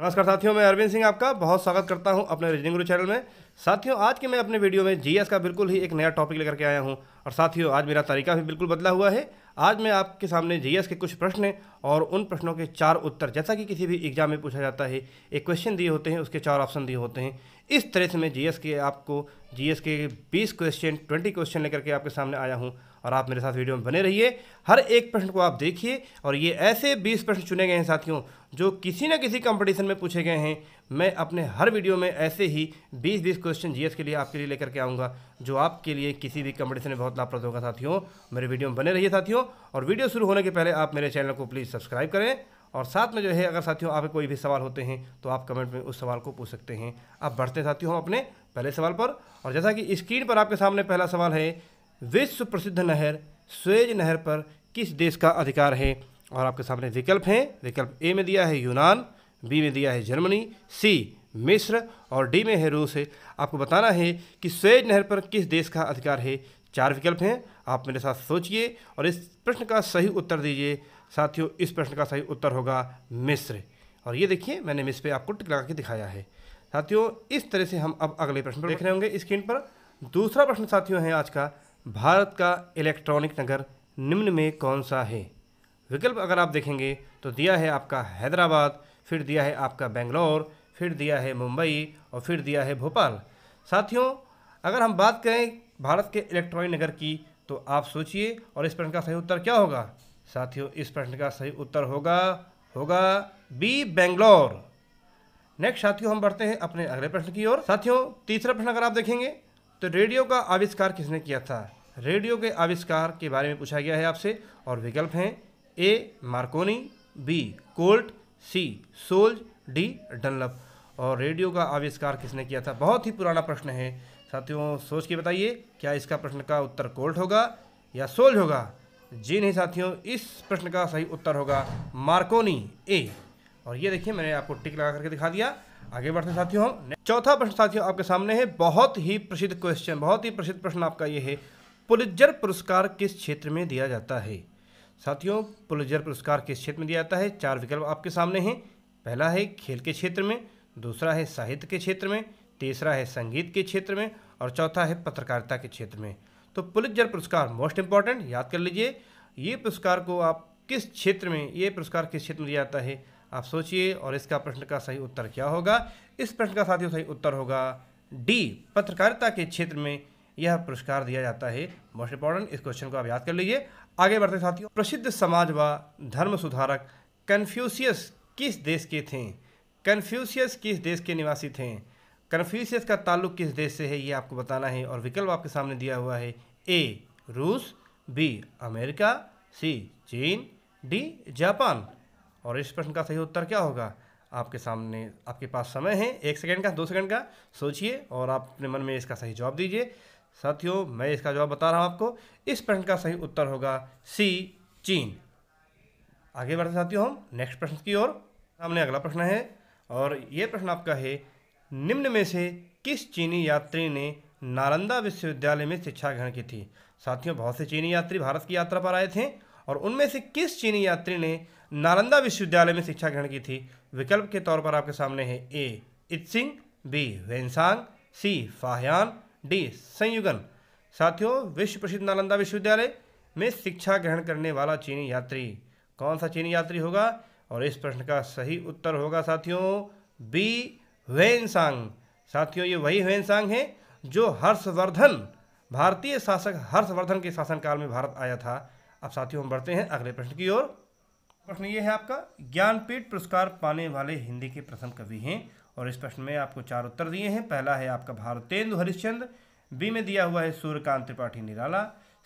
नमस्कार साथियों मैं अरविंद सिंह आपका बहुत स्वागत करता हूं अपने रीजनिंग गुरु चैनल में साथियों आज के मैं अपने वीडियो में जीएस का बिल्कुल ही एक नया टॉपिक लेकर के आया हूं और साथियों आज मेरा तरीका भी बिल्कुल बदला हुआ है आज मैं आपके सामने जीएस के कुछ प्रश्न हैं और उन प्रश्नों के चार उत्तर जैसा कि किसी भी एग्जाम में पूछा जाता है एक क्वेश्चन दिए होते हैं उसके चार ऑप्शन दिए होते हैं इस तरह से मैं जी के आपको जी के बीस क्वेश्चन ट्वेंटी क्वेश्चन लेकर के आपके सामने आया हूँ और आप मेरे साथ वीडियो में बने रहिए हर एक प्रश्न को आप देखिए और ये ऐसे बीस प्रश्न चुने गए हैं साथियों जो किसी न किसी कंपटीशन में पूछे गए हैं मैं अपने हर वीडियो में ऐसे ही बीस बीस क्वेश्चन जीएस के लिए आपके लिए लेकर के आऊँगा जो आपके लिए किसी भी कंपटीशन में बहुत लाभप्रद होगा साथियों मेरे वीडियो में बने रहिए साथियों और वीडियो शुरू होने के पहले आप मेरे चैनल को प्लीज़ सब्सक्राइब करें और साथ में जो है अगर साथियों आपके कोई भी सवाल होते हैं तो आप कमेंट में उस सवाल को पूछ सकते हैं अब बढ़ते साथियों हम अपने पहले सवाल पर और जैसा कि स्क्रीन पर आपके सामने पहला सवाल है विश्व प्रसिद्ध नहर स्वेज नहर पर किस देश का अधिकार है और आपके सामने विकल्प हैं विकल्प ए में दिया है यूनान बी में दिया है जर्मनी सी मिस्र और डी में है रूस आपको बताना है कि स्वेज नहर पर किस देश का अधिकार है चार विकल्प हैं आप मेरे साथ सोचिए और इस प्रश्न का सही उत्तर दीजिए साथियों इस प्रश्न का सही उत्तर होगा मिस्र और ये देखिए मैंने मिस पे आपको टिक लगा के दिखाया है साथियों इस तरह से हम अब अगले प्रश्न पर देख रहे होंगे स्क्रीन पर दूसरा प्रश्न साथियों है आज का भारत का इलेक्ट्रॉनिक नगर निम्न में कौन सा है विकल्प अगर आप देखेंगे तो दिया है आपका हैदराबाद फिर दिया है आपका बेंगलोर फिर दिया है मुंबई और फिर दिया है भोपाल साथियों अगर हम बात करें भारत के इलेक्ट्रॉनिक नगर की तो आप सोचिए और इस प्रश्न का सही उत्तर क्या होगा साथियों इस प्रश्न का सही उत्तर होगा होगा बी बेंगलोर नेक्स्ट साथियों हम बढ़ते हैं अपने अगले प्रश्न की ओर साथियों तीसरा प्रश्न अगर आप देखेंगे तो रेडियो का आविष्कार किसने किया था रेडियो के आविष्कार के बारे में पूछा गया है आपसे और विकल्प हैं A Marconi B Colt C Sholes D Dunlop और रेडियो का आविष्कार किसने किया था बहुत ही पुराना प्रश्न है साथियों सोच के बताइए क्या इसका प्रश्न का उत्तर कोल्ट होगा या सोल्ज होगा जी नहीं साथियों इस प्रश्न का सही उत्तर होगा मार्कोनी ए और ये देखिए मैंने आपको टिक लगा करके दिखा दिया आगे बढ़ते साथियों हम चौथा प्रश्न साथियों आपके सामने है बहुत ही प्रसिद्ध क्वेश्चन बहुत ही प्रसिद्ध प्रश्न आपका ये है पुलिजर पुरस्कार किस क्षेत्र में दिया जाता है साथियों पुलिजर पुरस्कार किस क्षेत्र में दिया जाता है चार विकल्प आपके सामने हैं पहला है खेल के क्षेत्र में दूसरा है साहित्य के क्षेत्र में तीसरा है संगीत के क्षेत्र में और चौथा है पत्रकारिता के क्षेत्र में तो पुलिजर पुरस्कार मोस्ट इम्पॉर्टेंट याद कर लीजिए ये पुरस्कार को आप किस क्षेत्र में ये पुरस्कार किस क्षेत्र में दिया जाता है आप सोचिए और इसका प्रश्न का सही उत्तर क्या होगा इस प्रश्न का साथियों सही उत्तर होगा डी पत्रकारिता के क्षेत्र में यह पुरस्कार दिया जाता है मोस्ट इंपॉर्टेंट इस क्वेश्चन को आप याद कर लीजिए आगे बढ़ते साथियों प्रसिद्ध समाज व धर्म सुधारक कन्फ्यूशियस किस देश के थे कन्फ्यूशियस किस देश के निवासी थे कन्फ्यूशियस का ताल्लुक किस देश से है ये आपको बताना है और विकल्प आपके सामने दिया हुआ है ए रूस बी अमेरिका सी चीन डी जापान और इस प्रश्न का सही उत्तर क्या होगा आपके सामने आपके पास समय है एक सेकंड का दो सेकंड का सोचिए और आप अपने मन में इसका सही जवाब दीजिए साथियों मैं इसका जवाब बता रहा हूँ आपको इस प्रश्न का सही उत्तर होगा सी चीन आगे बढ़ते साथियों हम नेक्स्ट प्रश्न की ओर सामने अगला प्रश्न है और ये प्रश्न आपका है निम्न में से किस चीनी यात्री ने नालंदा विश्वविद्यालय में शिक्षा ग्रहण की थी साथियों बहुत से चीनी यात्री भारत की यात्रा पर आए थे और उनमें से किस चीनी यात्री ने नालंदा विश्वविद्यालय में शिक्षा ग्रहण की थी विकल्प के तौर पर आपके सामने है A Itsing B Hiuen Tsang C Fahien D संयुगल साथियों विश्व प्रसिद्ध नालंदा विश्वविद्यालय में शिक्षा ग्रहण करने वाला चीनी यात्री कौन सा चीनी यात्री होगा और इस प्रश्न का सही उत्तर होगा साथियों बी वेनसांग साथियों ये वही वेनसांग है जो हर्षवर्धन भारतीय शासक हर्षवर्धन के शासनकाल में भारत आया था अब साथियों हम बढ़ते हैं अगले प्रश्न की ओर प्रश्न ये है आपका ज्ञानपीठ पुरस्कार पाने वाले हिंदी के प्रथम कवि हैं और इस प्रश्न में आपको चार उत्तर दिए हैं पहला है आपका भारतेंदु हरिश्चंद्र बी में दिया हुआ है सूर्यकांत त्रिपाठी निराला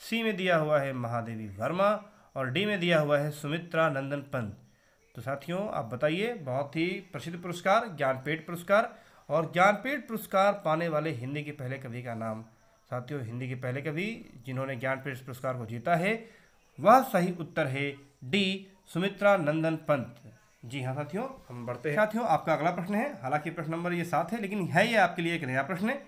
सी में दिया हुआ है महादेवी वर्मा और डी में दिया हुआ है सुमित्रा नंदन पंत तो साथियों आप बताइए बहुत ही प्रसिद्ध पुरस्कार ज्ञानपीठ पुरस्कार और ज्ञानपीठ पुरस्कार पाने वाले हिंदी के पहले कवि का नाम साथियों हिंदी के पहले कवि जिन्होंने ज्ञानपीठ पुरस्कार को जीता है वह सही उत्तर है डी सुमित्रा नंदन पंत जी हाँ साथियों हम बढ़ते हैं साथियों आपका अगला प्रश्न है हालांकि प्रश्न नंबर ये सात है लेकिन है ये आपके लिए एक नया प्रश्न है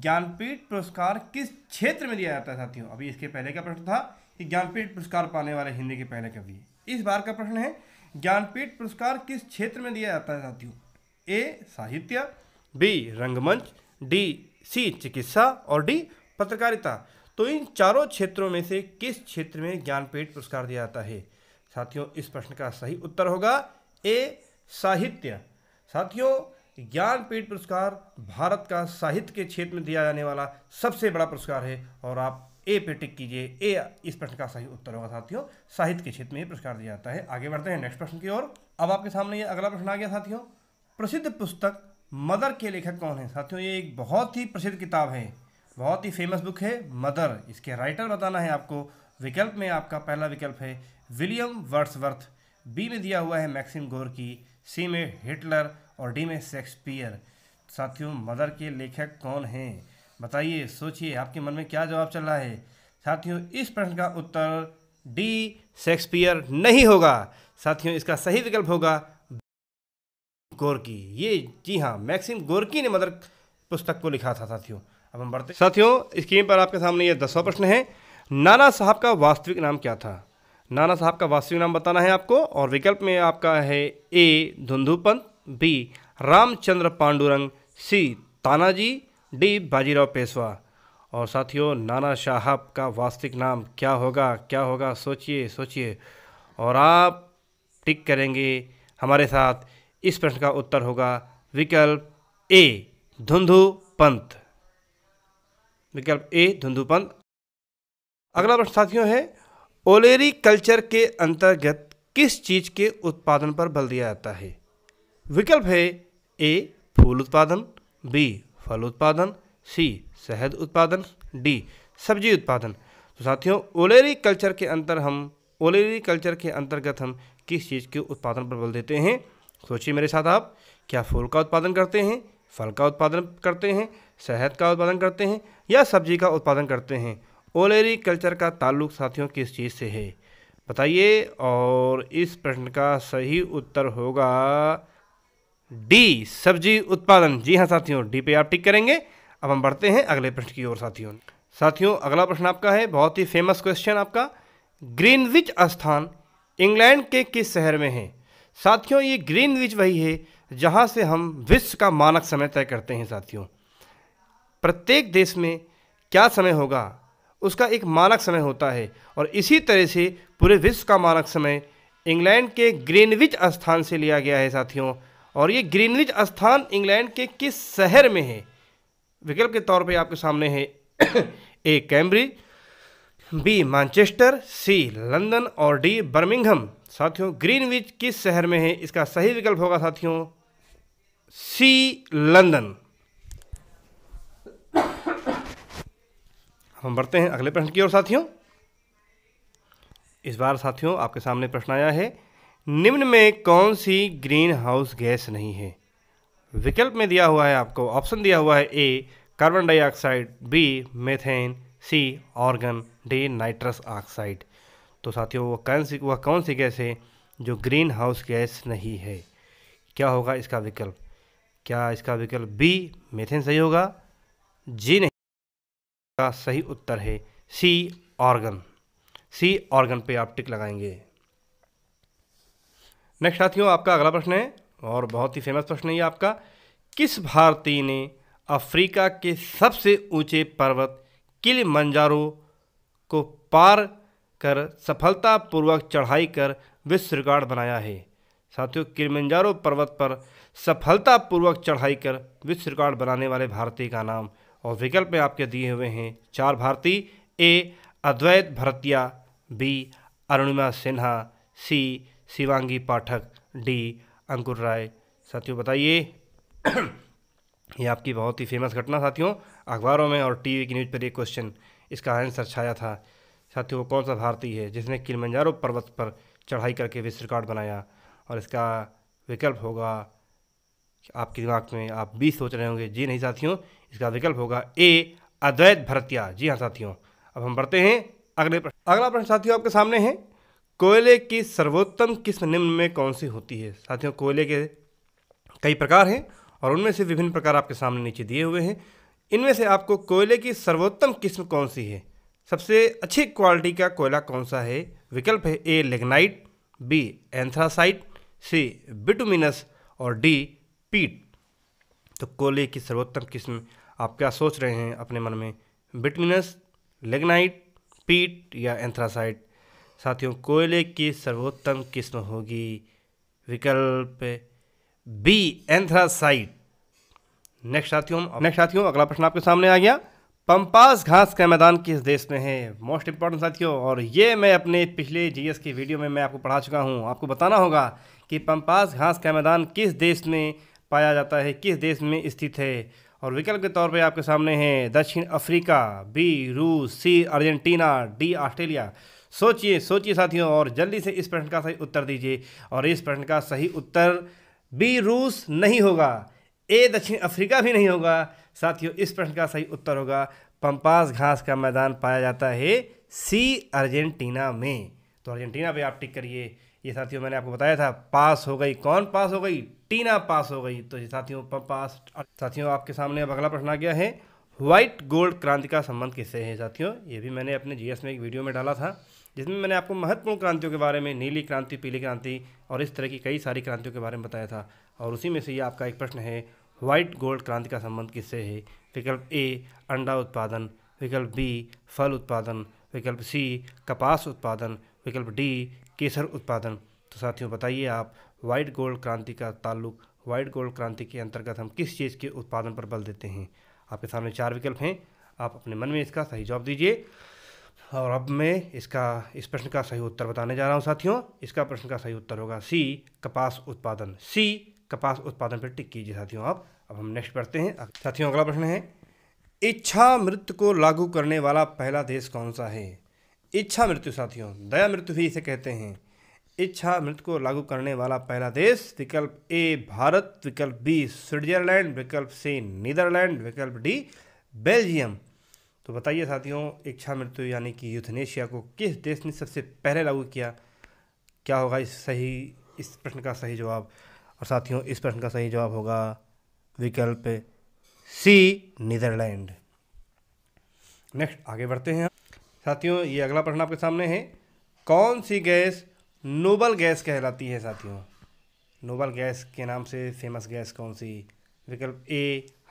ज्ञानपीठ पुरस्कार किस क्षेत्र में दिया जाता है साथियों अभी इसके पहले का प्रश्न था कि ज्ञानपीठ पुरस्कार पाने वाले हिंदी के पहले कवि इस बार का प्रश्न है ज्ञानपीठ पुरस्कार किस क्षेत्र में दिया जाता है साथियों ए साहित्य बी रंगमंच डी सी चिकित्सा और डी पत्रकारिता तो इन चारों क्षेत्रों में से किस क्षेत्र में ज्ञानपीठ पुरस्कार दिया जाता है साथियों इस प्रश्न का सही उत्तर होगा ए साहित्य साथियों ज्ञानपीठ पुरस्कार भारत का साहित्य के क्षेत्र में दिया जाने वाला सबसे बड़ा पुरस्कार है और आप ए पे टिक कीजिए ए इस प्रश्न का सही उत्तर होगा साथियों साहित्य के क्षेत्र में ये पुरस्कार दिया जाता है आगे बढ़ते हैं नेक्स्ट प्रश्न की ओर अब आपके सामने ये अगला प्रश्न आ गया साथियों प्रसिद्ध पुस्तक मदर के लेखक कौन है साथियों ये एक बहुत ही प्रसिद्ध किताब है बहुत ही फेमस बुक है मदर इसके राइटर बताना है आपको विकल्प में आपका पहला विकल्प है विलियम वर्ड्सवर्थ बी में दिया हुआ है मैक्सिम गोरकी सी में हिटलर और डी में शेक्सपियर साथियों मदर के लेखक कौन हैं बताइए सोचिए आपके मन में क्या जवाब चल रहा है साथियों इस प्रश्न का उत्तर डी शेक्सपियर नहीं होगा साथियों इसका सही विकल्प होगा गोरकी ये जी हाँ मैक्सिम गोरकी ने मदर पुस्तक को लिखा था साथियों अब हम बढ़ते साथियों स्क्रीन पर आपके सामने ये दसवा प्रश्न है नाना साहब का वास्तविक नाम क्या था नाना साहब का वास्तविक नाम बताना है आपको और विकल्प में आपका है A Dhundhupant B Ramchandra Pandurang C Tanaji D Bajirao Peshwa और साथियों नाना साहब का वास्तविक नाम क्या होगा क्या होगा सोचिए सोचिए और आप टिक करेंगे हमारे साथ इस प्रश्न का उत्तर होगा विकल्प ए धुंधु पंत विकल्प ए धुंधु पंत अगला प्रश्न साथियों है ओलेरी कल्चर के अंतर्गत किस चीज़ के उत्पादन पर बल दिया जाता है विकल्प है ए फूल उत्पादन बी फल उत्पादन सी शहद उत्पादन डी सब्जी उत्पादन तो साथियों ओलेरी कल्चर के अंतर हम ओलेरी कल्चर के अंतर्गत हम किस चीज़ के उत्पादन पर बल देते हैं सोचिए मेरे साथ आप क्या फूल का उत्पादन करते हैं फल का उत्पादन करते हैं शहद का उत्पादन करते हैं या सब्जी का उत्पादन करते हैं ओलेरी कल्चर का ताल्लुक साथियों किस चीज़ से है बताइए और इस प्रश्न का सही उत्तर होगा डी सब्जी उत्पादन जी हाँ साथियों डी पे आप टिक करेंगे अब हम बढ़ते हैं अगले प्रश्न की ओर साथियों साथियों अगला प्रश्न आपका है बहुत ही फेमस क्वेश्चन आपका ग्रीनविच स्थान इंग्लैंड के किस शहर में है साथियों ये ग्रीनविच वही है जहाँ से हम विश्व का मानक समय तय करते हैं साथियों प्रत्येक देश में क्या समय होगा उसका एक मानक समय होता है और इसी तरह से पूरे विश्व का मानक समय इंग्लैंड के ग्रीनविच स्थान से लिया गया है साथियों और ये ग्रीनविच स्थान इंग्लैंड के किस शहर में है विकल्प के तौर पे आपके सामने है A Cambridge B Manchester C London और डी बर्मिंगहम साथियों ग्रीनविच किस शहर में है इसका सही विकल्प होगा साथियों सी लंदन हम बढ़ते हैं अगले प्रश्न की ओर साथियों इस बार साथियों आपके सामने प्रश्न आया है निम्न में कौन सी ग्रीन हाउस गैस नहीं है विकल्प में दिया हुआ है आपको ऑप्शन दिया हुआ है A carbon dioxide B methane C argon D nitrous oxide तो साथियों वह कौन सी वह कौन सी गैस है जो ग्रीन हाउस गैस नहीं है क्या होगा इसका विकल्प क्या इसका विकल्प बी मेथेन सही होगा जी नहीं का सही उत्तर है सी ऑर्गन सी ऑर्गन पे आप टिक लगाएंगे नेक्स्ट साथियों आपका अगला प्रश्न है और बहुत ही फेमस प्रश्न है आपका किस भारतीय ने अफ्रीका के सबसे ऊंचे पर्वत किल मंजारो को पार कर सफलतापूर्वक चढ़ाई कर विश्व रिकॉर्ड बनाया है साथियों किलिमंजारो पर्वत पर सफलतापूर्वक चढ़ाई कर विश्व रिकॉर्ड बनाने वाले भारतीय का नाम और विकल्प में आपके दिए हुए हैं चार भारती A Advait Bhartiya B Arunima Sinha C Shivangi Pathak D Ankur Rai साथियों बताइए ये आपकी बहुत ही फेमस घटना साथियों अखबारों में और टीवी की न्यूज़ पर एक क्वेश्चन इसका आंसर छाया था साथियों कौन सा भारतीय है जिसने किलमंजारो पर्वत पर चढ़ाई करके विश्व रिकॉर्ड बनाया और इसका विकल्प होगा आपके दिमाग में आप भी सोच रहे होंगे जी नहीं साथियों इसका विकल्प होगा ए अद्वैत भरतिया जी हाँ साथियों अब हम बढ़ते हैं अगले प्रश्न अगला प्रश्न साथियों आपके सामने है कोयले की सर्वोत्तम किस्म निम्न में कौन सी होती है साथियों कोयले के कई प्रकार हैं और उनमें से विभिन्न प्रकार आपके सामने नीचे दिए हुए हैं इनमें से आपको कोयले की सर्वोत्तम किस्म कौन सी है सबसे अच्छी क्वालिटी का कोयला कौन सा है विकल्प है A lignite B anthracite C bituminous और डी पीट तो कोयले की सर्वोत्तम किस्म आप क्या सोच रहे हैं अपने मन में बिटमिनस लेगनाइट पीट या एंथ्रासाइट साथियों कोयले की सर्वोत्तम किस्म होगी विकल्प बी एंथ्रासाइट नेक्स्ट साथियों नेक्स्ट साथियों अगला प्रश्न आपके सामने आ गया पंपास घास का मैदान किस देश में है मोस्ट इंपॉर्टेंट साथियों और ये मैं अपने पिछले जीएस की वीडियो में मैं आपको पढ़ा चुका हूँ आपको बताना होगा कि पंपास घास का मैदान किस देश में पाया जाता है किस देश में स्थित है और विकल्प के तौर पे आपके सामने हैं दक्षिण अफ्रीका बी रूस सी अर्जेंटीना डी ऑस्ट्रेलिया सोचिए सोचिए साथियों और जल्दी से इस प्रश्न का सही उत्तर दीजिए और इस प्रश्न का सही उत्तर बी रूस नहीं होगा ए दक्षिण अफ्रीका भी नहीं होगा साथियों इस प्रश्न का सही उत्तर होगा पंपास घास का मैदान पाया जाता है सी अर्जेंटीना में तो अर्जेंटीना पर आप टिक करिए ये साथियों मैंने आपको बताया था पास हो गई कौन पास हो गई टीना पास हो गई तो साथियों पास साथियों आपके सामने अब अगला प्रश्न आ गया है व्हाइट गोल्ड क्रांति का संबंध किससे है साथियों ये भी मैंने अपने जीएस में एक वीडियो में डाला था जिसमें मैंने आपको महत्वपूर्ण क्रांतियों के बारे में नीली क्रांति पीली क्रांति और इस तरह की कई सारी क्रांतियों के बारे में बताया था और उसी में से ये आपका एक प्रश्न है व्हाइट गोल्ड क्रांति का संबंध किससे है विकल्प ए अंडा उत्पादन विकल्प बी फल उत्पादन विकल्प सी कपास उत्पादन विकल्प डी केसर उत्पादन तो साथियों बताइए आप व्हाइट गोल्ड क्रांति का ताल्लुक वाइट गोल्ड क्रांति के अंतर्गत हम किस चीज़ के उत्पादन पर बल देते हैं आपके सामने चार विकल्प हैं आप अपने मन में इसका सही जवाब दीजिए और अब मैं इसका इस प्रश्न का सही उत्तर बताने जा रहा हूँ साथियों इसका प्रश्न का सही उत्तर होगा सी कपास उत्पादन सी कपास उत्पादन पर टिक कीजिए साथियों आप अब हम नेक्स्ट पढ़ते हैं साथियों अगला प्रश्न है इच्छा मृत्यु को लागू करने वाला पहला देश कौन सा है इच्छा मृत्यु साथियों दया मृत्यु भी इसे कहते हैं इच्छा मृत को लागू करने वाला पहला देश विकल्प ए भारत विकल्प बी स्विट्जरलैंड विकल्प सी नीदरलैंड विकल्प डी बेल्जियम तो बताइए साथियों इच्छा मृत्यु यानी कि यूथनेशिया को किस देश ने सबसे पहले लागू किया क्या होगा इस सही इस प्रश्न का सही जवाब और साथियों इस प्रश्न का सही जवाब होगा विकल्प सी नीदरलैंड नेक्स्ट आगे बढ़ते हैं साथियों ये अगला प्रश्न आपके सामने है कौन सी गैस नोबल गैस कहलाती है साथियों नोबल गैस के नाम से फेमस गैस कौन सी विकल्प A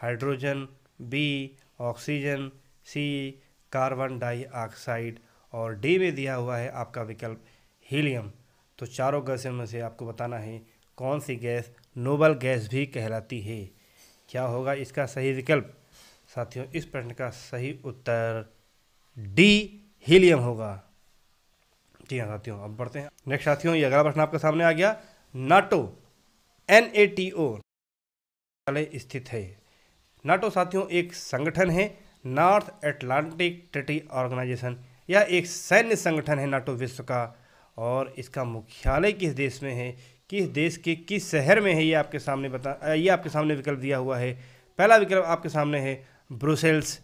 hydrogen B oxygen C carbon dioxide और डी में दिया हुआ है आपका विकल्प हीलियम तो चारों गैसों में से आपको बताना है कौन सी गैस नोबल गैस भी कहलाती है क्या होगा इसका सही विकल्प साथियों इस प्रश्न का सही उत्तर डी हीलियम होगा जी हाँ साथियों अब बढ़ते हैं नेक्स्ट साथियों ये अगला प्रश्न आपके सामने आ गया NATO N A T O स्थित है नाटो साथियों एक संगठन है नॉर्थ एटलांटिक ट्रिटी ऑर्गेनाइजेशन यह एक सैन्य संगठन है नाटो विश्व का और इसका मुख्यालय किस देश में है किस देश के किस शहर में है ये आपके सामने बता ये आपके सामने विकल्प दिया हुआ है पहला विकल्प आपके सामने है ब्रुसेल्स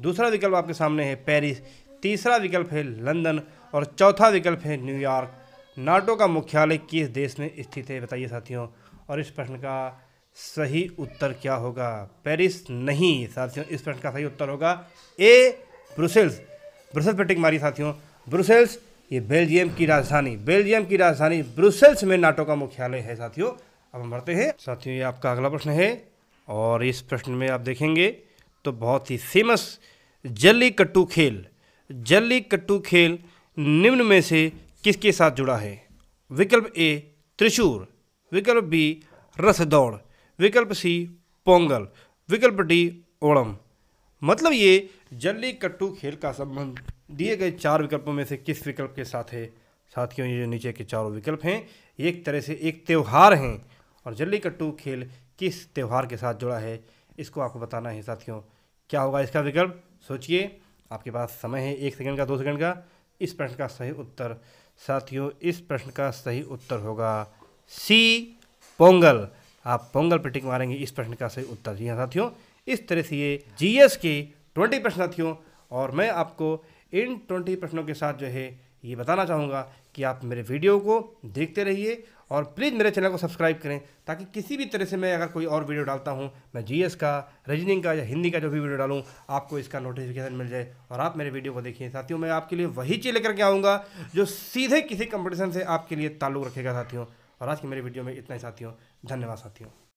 दूसरा विकल्प आपके सामने है पेरिस तीसरा विकल्प है लंदन और चौथा विकल्प है न्यूयॉर्क नाटो का मुख्यालय किस देश में स्थित है बताइए साथियों और इस प्रश्न का सही उत्तर क्या होगा पेरिस नहीं साथियों इस प्रश्न का सही उत्तर होगा ए ब्रुसेल्स ब्रुसेल्स पर टिक मारी साथियों ब्रुसेल्स ये बेल्जियम की राजधानी बेल्जियम की राजधानी ब्रुसेल्स में नाटो का मुख्यालय है साथियों अब हम बढ़ते हैं साथियों ये आपका अगला प्रश्न है और इस प्रश्न में आप देखेंगे तो बहुत ही फेमस जल्ली कट्टू खेल कट्टू खेल निम्न में से किसके साथ जुड़ा है विकल्प ए त्रिशूर विकल्प बी रस दौड़ विकल्प सी पोंगल विकल्प डी ओणम मतलब ये कट्टू खेल का संबंध दिए गए चार विकल्पों में से किस विकल्प के साथ है साथियों ये जो नीचे के चारों विकल्प हैं एक तरह से एक त्यौहार हैं और कट्टू खेल किस त्यौहार के साथ जुड़ा है इसको आपको बताना है साथियों क्या होगा इसका विकल्प सोचिए आपके पास समय है एक सेकंड का दो सेकंड का इस प्रश्न का सही उत्तर साथियों इस प्रश्न का सही उत्तर होगा सी पोंगल आप पोंगल पर टिक मारेंगे इस प्रश्न का सही उत्तर जी हाँ साथियों इस तरह से ये जीएस के ट्वेंटी प्रश्न साथियों और मैं आपको इन ट्वेंटी प्रश्नों के साथ जो है ये बताना चाहूँगा कि आप मेरे वीडियो को देखते रहिए और प्लीज़ मेरे चैनल को सब्सक्राइब करें ताकि किसी भी तरह से मैं अगर कोई और वीडियो डालता हूँ मैं जीएस का रीजनिंग का या हिंदी का जो भी वीडियो डालूँ आपको इसका नोटिफिकेशन मिल जाए और आप मेरे वीडियो को देखिए साथियों मैं आपके लिए वही चीज़ लेकर के आऊँगा जो सीधे किसी कंपटीशन से आपके लिए ताल्लुक रखेगा साथियों और आज की मेरे वीडियो में इतना ही साथियों धन्यवाद साथियों